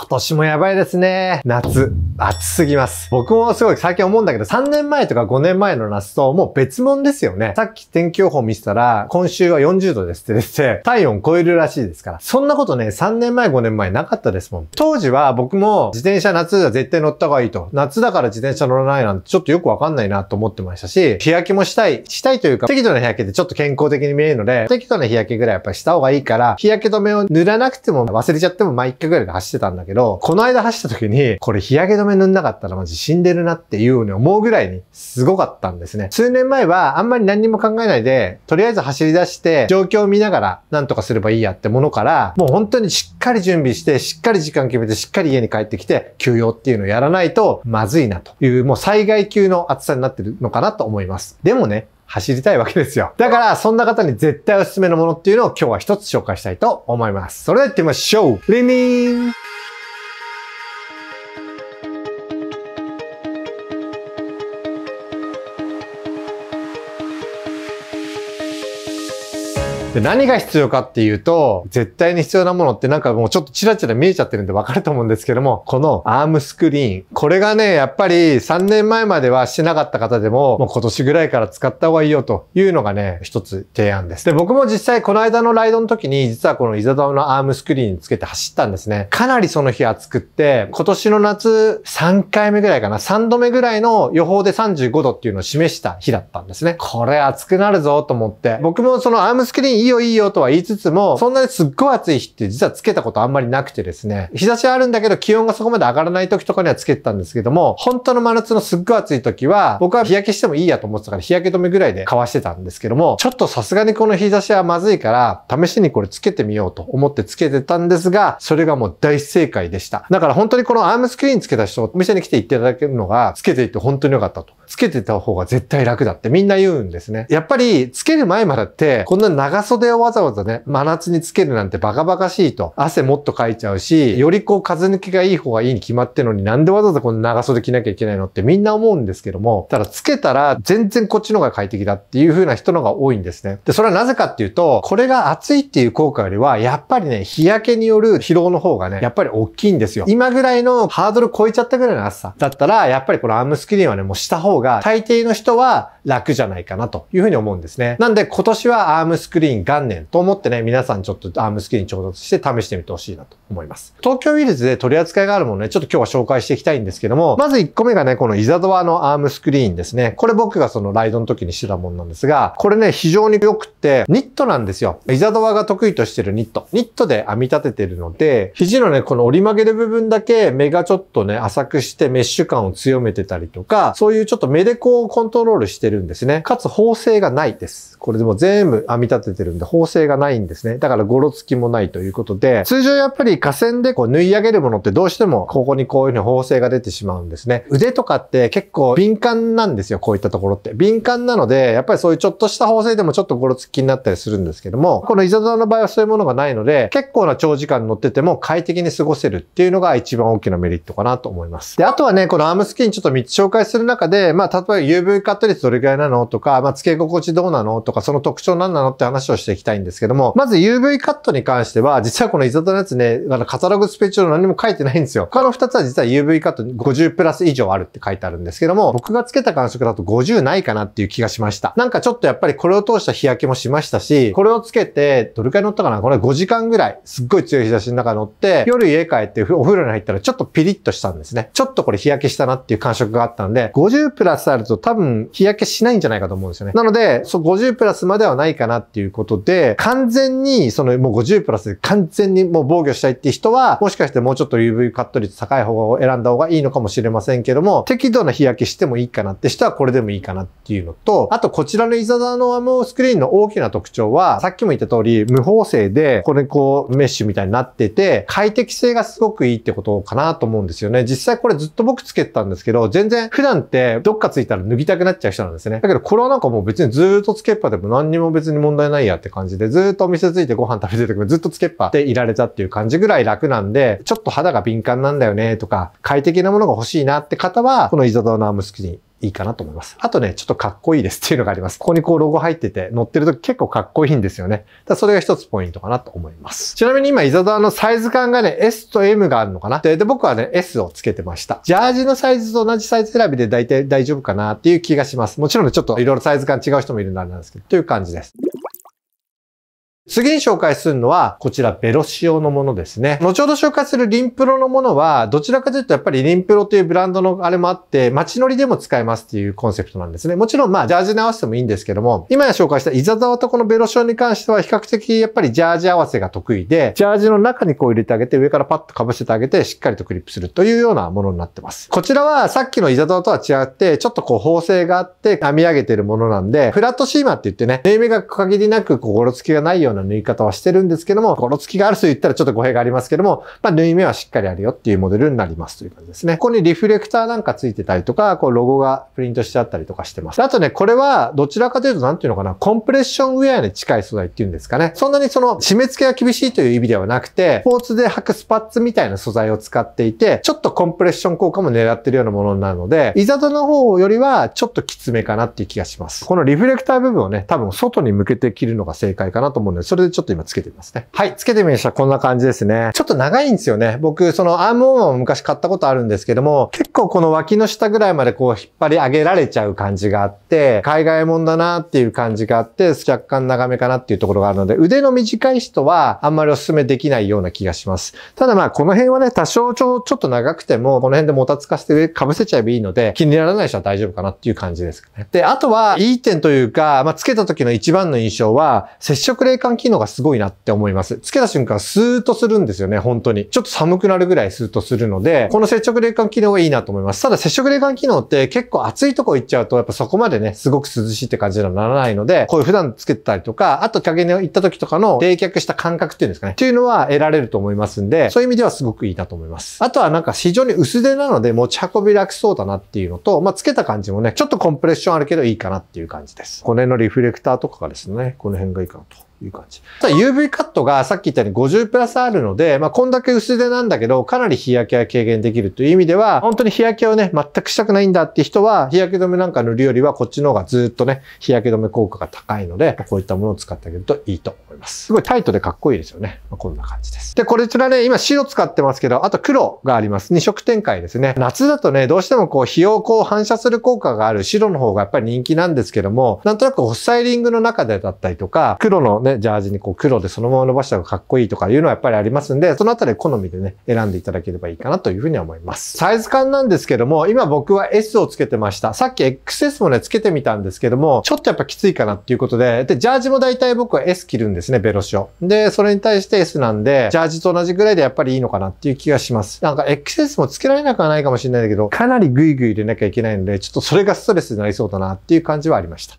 今年もやばいですね。夏。暑すぎます。僕もすごい最近思うんだけど、3年前とか5年前の夏ともう別物ですよね。さっき天気予報見せたら、今週は40度ですって出て、体温超えるらしいですから。そんなことね、3年前5年前なかったですもん。当時は僕も自転車夏じゃ絶対乗った方がいいと。夏だから自転車乗らないなんてちょっとよくわかんないなと思ってましたし、日焼けもしたい。したいというか、適度な日焼けでちょっと健康的に見えるので、適度な日焼けぐらいやっぱりした方がいいから、日焼け止めを塗らなくても忘れちゃっても毎回ぐらいで走ってたんだけど、この間走った時に、これ日焼け止めめ塗んなかったらマジ死んでるなっていうふうに思うぐらいにすごかったんですね。数年前はあんまり何にも考えないで、とりあえず走り出して状況を見ながら何とかすればいいやってものから、もう本当にしっかり準備して、しっかり時間決めて、しっかり家に帰ってきて休養っていうのをやらないとまずいなという、もう災害級の暑さになってるのかなと思います。でもね、走りたいわけですよ。だから、そんな方に絶対おすすめのものっていうのを今日は一つ紹介したいと思います。それでは行ってみましょうリニーンで何が必要かっていうと、絶対に必要なものってなんかもうちょっとチラチラ見えちゃってるんでわかると思うんですけども、このアームスクリーン。これがね、やっぱり3年前まではしてなかった方でも、もう今年ぐらいから使った方がいいよというのがね、一つ提案です。で、僕も実際この間のライドの時に、実はこのイザダオのアームスクリーンにつけて走ったんですね。かなりその日暑くって、今年の夏3回目ぐらいかな、3度目ぐらいの予報で35度っていうのを示した日だったんですね。これ暑くなるぞと思って、僕もそのアームスクリーンいいよいいよとは言いつつも、そんなにすっごい暑い日って実はつけたことあんまりなくてですね、日差しはあるんだけど気温がそこまで上がらない時とかにはつけてたんですけども、本当の真夏のすっごい暑い時は、僕は日焼けしてもいいやと思ってたから日焼け止めぐらいでかわしてたんですけども、ちょっとさすがにこの日差しはまずいから、試しにこれつけてみようと思ってつけてたんですが、それがもう大正解でした。だから本当にこのアームスクリーンつけた人、お店に来ていただけるのが、つけていて本当に良かったと。つけてた方が絶対楽だってみんな言うんですね。やっぱり、つける前までって、こんな長袖をわざわざね、真夏につけるなんてバカバカしいと。汗もっとかいちゃうし、よりこう風抜きがいい方がいいに決まってるのになんでわざわざこの長袖着なきゃいけないのってみんな思うんですけども、ただつけたら全然こっちの方が快適だっていう風な人の方が多いんですね。で、それはなぜかっていうと、これが暑いっていう効果よりは、やっぱりね、日焼けによる疲労の方がね、やっぱり大きいんですよ。今ぐらいのハードル超えちゃったぐらいの暑さだったら、やっぱりこのアームスクリーンはね、もうした方が大抵の人は楽じゃないかなという風に思うんですね。なんで今年はアームスクリーン元年と思ってね、皆さんちょっとアームスキルに調達して試してみてほしいなと思います。東京ウィルズで取り扱いがあるものね、ちょっと今日は紹介していきたいんですけども、まず1個目がね、このイザドアのアームスクリーンですね。これ僕がそのライドの時にしてたものなんですが、これね、非常に良くって、ニットなんですよ。イザドアが得意としてるニット。ニットで編み立ててるので、肘のね、この折り曲げる部分だけ目がちょっとね、浅くしてメッシュ感を強めてたりとか、そういうちょっと目でこうコントロールしてるんですね。かつ縫製がないです。これでも全部編み立ててるるんで、縫製がないんですね。だからゴロつきもないということで、通常やっぱり河川でこう縫い上げるものってどうしてもここにこういうふうに縫製が出てしまうんですね。腕とかって結構敏感なんですよ、こういったところって。敏感なので、やっぱりそういうちょっとした縫製でもちょっとゴロつきになったりするんですけども、このイザドの場合はそういうものがないので、結構な長時間乗ってても快適に過ごせるっていうのが一番大きなメリットかなと思います。で、あとはね、このアームスキンちょっと3つ紹介する中で、まあ、例えば UV カット率どれくらいなのとか、まあ、付け心地どうなのとか、その特徴何なのって話をしていきたいんですけども、まず UV カットに関しては、実はこのイザトのやつね、あのカタログスペチュール何も書いてないんですよ。他の2つは実は UV カット50プラス以上あるって書いてあるんですけども、僕がつけた感触だと50ないかなっていう気がしました。なんかちょっとやっぱりこれを通した日焼けもしましたし、これをつけて、どれくらい乗ったかなこれ5時間ぐらい、すっごい強い日差しの中乗って、夜家帰ってお風呂に入ったらちょっとピリッとしたんですね。ちょっとこれ日焼けしたなっていう感触があったんで、50プラスあると多分日焼けしないんじゃないかと思うんですよね。なので、そう50プラスまではないかなっていうことことで、完全に、そのもう50プラスで完全にもう防御したいって人は、もしかしてもうちょっと UV カット率高い方を選んだ方がいいのかもしれませんけども、適度な日焼けしてもいいかなって人はこれでもいいかなっていうのと、あとこちらのイザザのアームスクリーンの大きな特徴は、さっきも言った通り、無縫製で、これこう、メッシュみたいになってて、快適性がすごくいいってことかなと思うんですよね。実際これずっと僕つけてたんですけど、全然普段ってどっかついたら脱ぎたくなっちゃう人なんですね。だけどこれはなんかもう別にずっとつけっぱでも何にも別に問題ないやって感じで、ずっとお店ついてご飯食べてる時もずっとつけっぱでいられたっていう感じぐらい楽なんで、ちょっと肌が敏感なんだよねとか、快適なものが欲しいなって方は、このイザドナームスキンいいかなと思います。あとね、ちょっとかっこいいですっていうのがあります。ここにこうロゴ入ってて、乗ってると結構かっこいいんですよね。だそれが一つポイントかなと思います。ちなみに今、イザドアのサイズ感がね、S と M があるのかなで。で、僕はね、S をつけてました。ジャージのサイズと同じサイズ選びで大体大丈夫かなっていう気がします。もちろんね、ちょっといろいろサイズ感違う人もいるんあれなんですけど、という感じです。次に紹介するのは、こちらベロ仕様のものですね。後ほど紹介するリンプロのものは、どちらかというとやっぱりリンプロというブランドのあれもあって、街乗りでも使えますっていうコンセプトなんですね。もちろんまあ、ジャージに合わせてもいいんですけども、今や紹介したイザザワとこのベロ仕様に関しては、比較的やっぱりジャージ合わせが得意で、ジャージの中にこう入れてあげて、上からパッと被せてあげて、しっかりとクリップするというようなものになってます。こちらはさっきのイザザワとは違って、ちょっとこう縫製があって、編み上げてるものなんで、フラットシーマって言ってね、縫い目が限りなく心つきがないようような縫い方はしてるんですけども、ゴロつきがあると言ったらちょっと語弊がありますけども、まあ、縫い目はしっかりあるよっていうモデルになりますという感じですね。ここにリフレクターなんかついてたりとか、こうロゴがプリントしてあったりとかしてます。あとね、これはどちらかというと何ていうのかな、コンプレッションウェアに近い素材っていうんですかね。そんなにその締め付けが厳しいという意味ではなくて、スポーツで履くスパッツみたいな素材を使っていて、ちょっとコンプレッション効果も狙ってるようなものになるので、いざとの方よりはちょっときつめかなっていう気がします。このリフレクター部分をね、多分外に向けて切るのが正解かなと思うんでで、それでちょっと今つけてみますね。はい、つけてみました。こんな感じですね。ちょっと長いんですよね。僕、そのアームウォーマーも昔買ったことあるんですけども、結構この脇の下ぐらいまでこう引っ張り上げられちゃう感じがあって、海外もんだなっていう感じがあって、若干長めかなっていうところがあるので、腕の短い人はあんまりお勧めできないような気がします。ただまあ、この辺はね、多少ちょちょっと長くても、この辺でもたつかせて被せちゃえばいいので、気にならない人は大丈夫かなっていう感じですかね。で、あとは、いい点というか、まあ、つけた時の一番の印象は、接触冷感感機能がすごいなって思います。つけた瞬間、スーッとするんですよね、本当に。ちょっと寒くなるぐらいスーッとするので、この接触冷感機能がいいなと思います。ただ接触冷感機能って結構暑いとこ行っちゃうと、やっぱそこまでね、すごく涼しいって感じにはならないので、こういう普段つけてたりとか、あと影に行った時とかの冷却した感覚っていうんですかね、っていうのは得られると思いますんで、そういう意味ではすごくいいなと思います。あとはなんか非常に薄手なので持ち運び楽そうだなっていうのと、まあ、つけた感じもね、ちょっとコンプレッションあるけどいいかなっていう感じです。この辺のリフレクターとかがですね、この辺がいいかなと。という感じ。ただ UV カットがさっき言ったように50プラスあるので、まあこんだけ薄手なんだけど、かなり日焼けは軽減できるという意味では、本当に日焼けをね、全くしたくないんだって人は、日焼け止めなんか塗るよりはこっちの方がずっとね、日焼け止め効果が高いので、こういったものを使ってあげるといいと思います。すごいタイトでかっこいいですよね。まあ、こんな感じです。で、こちらね、今白使ってますけど、あと黒があります。2色展開ですね。夏だとね、どうしてもこう、日をこう反射する効果がある白の方がやっぱり人気なんですけども、なんとなくスタイリングの中でだったりとか、黒のね、ジャージにこう黒でそのまま伸ばした方がかっこいいとかいうのはやっぱりありますんで、そのあたり好みでね、選んでいただければいいかなというふうに思います。サイズ感なんですけども、今僕は S をつけてました。さっき XS もね、つけてみたんですけども、ちょっとやっぱきついかなっていうことで、で、ジャージも大体僕は S 着るんですね、ベロシオ。で、それに対して S なんで、ジャージと同じぐらいでやっぱりいいのかなっていう気がします。なんか XS もつけられなくはないかもしれないんだけど、かなりグイグイ入れなきゃいけないので、ちょっとそれがストレスになりそうだなっていう感じはありました。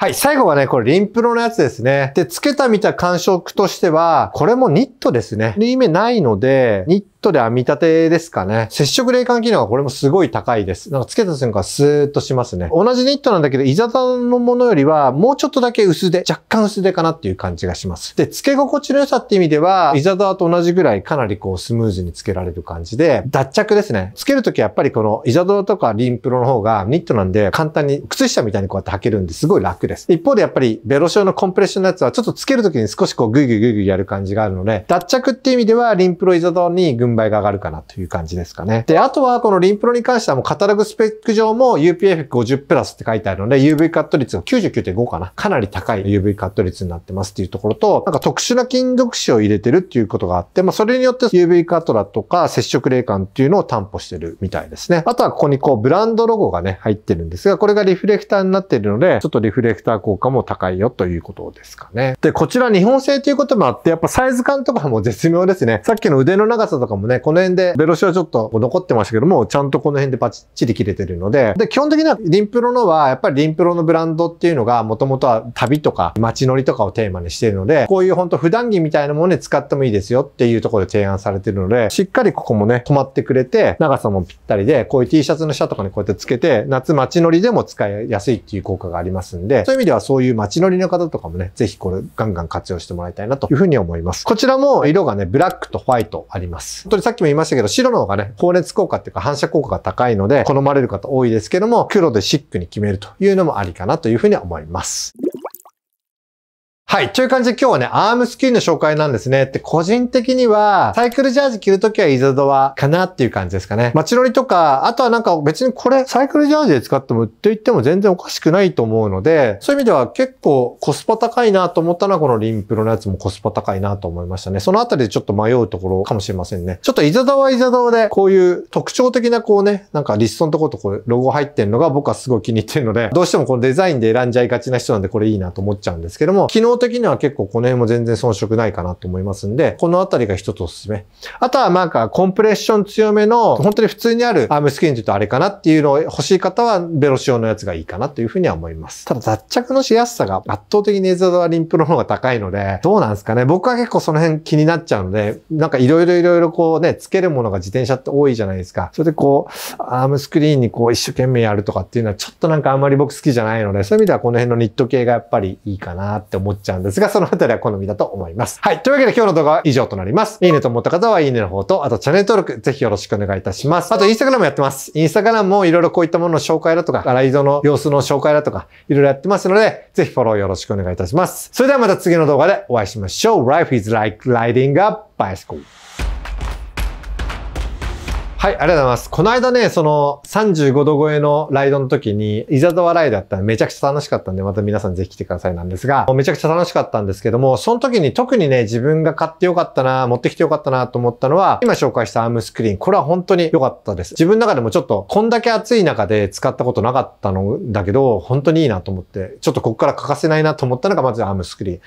はい、最後はね、これリンプロのやつですね。で、付けた見た感触としては、これもニットですね。縫い目ないので、ニットでは見立てですかね。接触冷感機能はこれもすごい高いです。なんかつけた瞬間スーッとしますね。同じニットなんだけど、イザダのものよりはもうちょっとだけ薄手、若干薄手かなっていう感じがします。で、付け心地の良さって意味では、イザダと同じぐらいかなりこうスムーズにつけられる感じで、脱着ですね。つけるときやっぱりこのイザドとかリンプロの方がニットなんで簡単に靴下みたいにこうやって履けるんですごい楽です。一方でやっぱりベロ症のコンプレッションのやつはちょっとつけるときに少しこうグイグイグイグイやる感じがあるので、脱着っていう意味ではリンプロイザドに群倍が上がるかなという感じですかね。で、あとはこのリンプロに関してはもうカタログスペック上も UPF50 プラスって書いてあるので、UV カット率が99.5かな。かなり高い UV カット率になってますっていうところと、なんか特殊な金属子を入れてるっていうことがあって、まあそれによって UV カットだとか接触冷感っていうのを担保してるみたいですね。あとはここにこうブランドロゴがね、入ってるんですが、これがリフレクターになっているので、ちょっとリフレクター効果も高いよということですかね。で、こちら日本製ということもあって、やっぱサイズ感とかも絶妙ですね。さっきの腕の長さとかもね、この辺でベロシはちょっと残ってましたけども、ちゃんとこの辺でバッチリ切れてるので、で、基本的にはリンプロのは、やっぱりリンプロのブランドっていうのが、もともとは旅とか街乗りとかをテーマにしているので、こういう本当普段着みたいなものに使ってもいいですよっていうところで提案されてるので、しっかりここもね、止まってくれて、長さもぴったりで、こういう T シャツの下とかにこうやってつけて、夏街乗りでも使いやすいっていう効果がありますんで、そういう意味ではそういう街乗りの方とかもね、ぜひこれガンガン活用してもらいたいなというふうに思います。こちらも色がね、ブラックとホワイトあります。本当にさっきも言いましたけど、白の方がね、放熱効果っていうか反射効果が高いので、好まれる方多いですけども、黒でシックに決めるというのもありかなというふうに思います。はい。という感じで今日はね、アームスキーの紹介なんですね。って個人的には、サイクルジャージ着るときはイザドアかなっていう感じですかね。街乗りとか、あとはなんか別にこれ、サイクルジャージで使っても売っていっても全然おかしくないと思うので、そういう意味では結構コスパ高いなと思ったのはこのリンプロのやつもコスパ高いなと思いましたね。そのあたりでちょっと迷うところかもしれませんね。ちょっとイザドアイザドアで、こういう特徴的なこうね、なんかリストのとことこれロゴ入ってんのが僕はすごい気に入ってるので、どうしてもこのデザインで選んじゃいがちな人なんでこれいいなと思っちゃうんですけども、昨日的には結構この辺も全然遜色ないかなと思いますんで、このあたりが一つおすすめ。あとはなんかコンプレッション強めの、本当に普通にあるアームスキンちょっとあれかなっていうのを欲しい方はベロ仕様のやつがいいかなというふうには思います。ただ脱着のしやすさが圧倒的にエゾドアリンプの方が高いので、どうなんですかね。僕は結構その辺気になっちゃうので、なんかいろいろいろいろこうね、つけるものが自転車って多いじゃないですか。それでこう、アームスクリーンにこう一生懸命やるとかっていうのはちょっとなんかあんまり僕好きじゃないので、そういう意味ではこの辺のニット系がやっぱりいいかなって思っちゃうちゃうんですが、そのあたりは好みだと思います。はい。というわけで今日の動画は以上となります。いいねと思った方はいいねの方と、あとチャンネル登録ぜひよろしくお願いいたします。あとインスタグラムやってます。インスタグラムもいろいろこういったものの紹介だとか、ライドの様子の紹介だとか、いろいろやってますので、ぜひフォローよろしくお願いいたします。それではまた次の動画でお会いしましょう。Life is like riding a bicycle. はい、ありがとうございます。この間ね、その35度超えのライドの時に、イザドワライドだったらめちゃくちゃ楽しかったんで、また皆さんぜひ来てくださいなんですが、めちゃくちゃ楽しかったんですけども、その時に特にね、自分が買ってよかったな、持ってきてよかったなと思ったのは、今紹介したアームスクリーン。これは本当に良かったです。自分の中でもちょっと、こんだけ暑い中で使ったことなかったのだけど、本当にいいなと思って、ちょっとここから欠かせないなと思ったのが、まずアームスクリーン。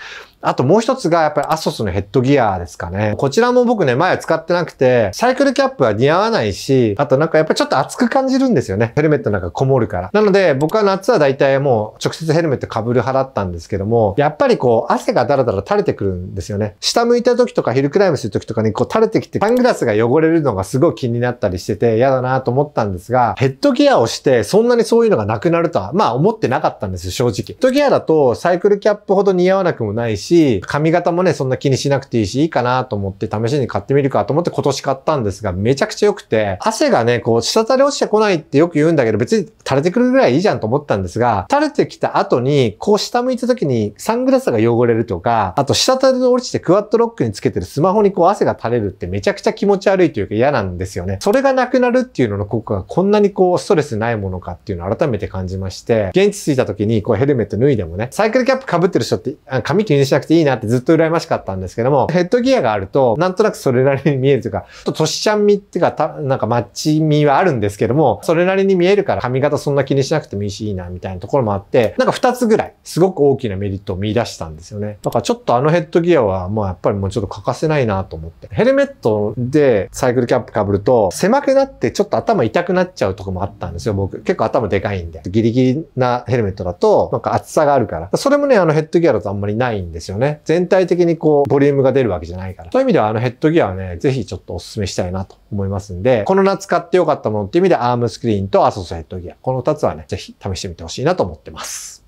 あともう一つがやっぱりアソスのヘッドギアですかね。こちらも僕ね、前使ってなくて、サイクルキャップは似合わないし、あとなんかやっぱちょっと熱く感じるんですよね。ヘルメットなんかこもるから。なので僕は夏は大体もう直接ヘルメット被る派だったんですけども、やっぱりこう汗がダラダラ垂れてくるんですよね。下向いた時とかヒルクライムする時とかにこう垂れてきて、サングラスが汚れるのがすごい気になったりしてて嫌だなと思ったんですが、ヘッドギアをしてそんなにそういうのがなくなるとは、まあ思ってなかったんですよ、正直。ヘッドギアだとサイクルキャップほど似合わなくもないし、し、髪型もね、そんな気にしなくていいし、いいかなと思って試しに買ってみるかと思って今年買ったんですが、めちゃくちゃ良くて、汗がね、こう、滴れ落ちてこないってよく言うんだけど、別に垂れてくるぐらいいいじゃんと思ったんですが、垂れてきた後に、こう下向いた時にサングラスが汚れるとか、あと滴れ落ちてクワットロックにつけてるスマホにこう汗が垂れるってめちゃくちゃ気持ち悪いというか嫌なんですよね。それがなくなるっていうのの効果がこんなにこうストレスないものかっていうのを改めて感じまして、現地着いた時にこうヘルメット脱いでもね、サイクルキャップ被ってる人って髪気にしなくていいなってずっと羨ましかったんですけども、ヘッドギアがあると、なんとなくそれなりに見えるというか、ちょっと年ちゃん味っていうか、たなんかマッチ味はあるんですけども、それなりに見えるから髪型そんな気にしなくてもいいし、いいな、みたいなところもあって、なんか2つぐらい、すごく大きなメリットを見出したんですよね。だからちょっとあのヘッドギアは、もうやっぱりもうちょっと欠かせないなと思って。ヘルメットでサイクルキャップ被ると、狭くなってちょっと頭痛くなっちゃうとこもあったんですよ、僕。結構頭でかいんで。ギリギリなヘルメットだと、なんか厚さがあるから。それもね、あのヘッドギアだとあんまりないんですよ。よね。全体的にこう、ボリュームが出るわけじゃないから。そういう意味ではあのヘッドギアはね、ぜひちょっとお勧めしたいなと思いますんで、この夏買ってよかったものっていう意味でアームスクリーンとアソスヘッドギア。この2つはね、ぜひ試してみてほしいなと思ってます。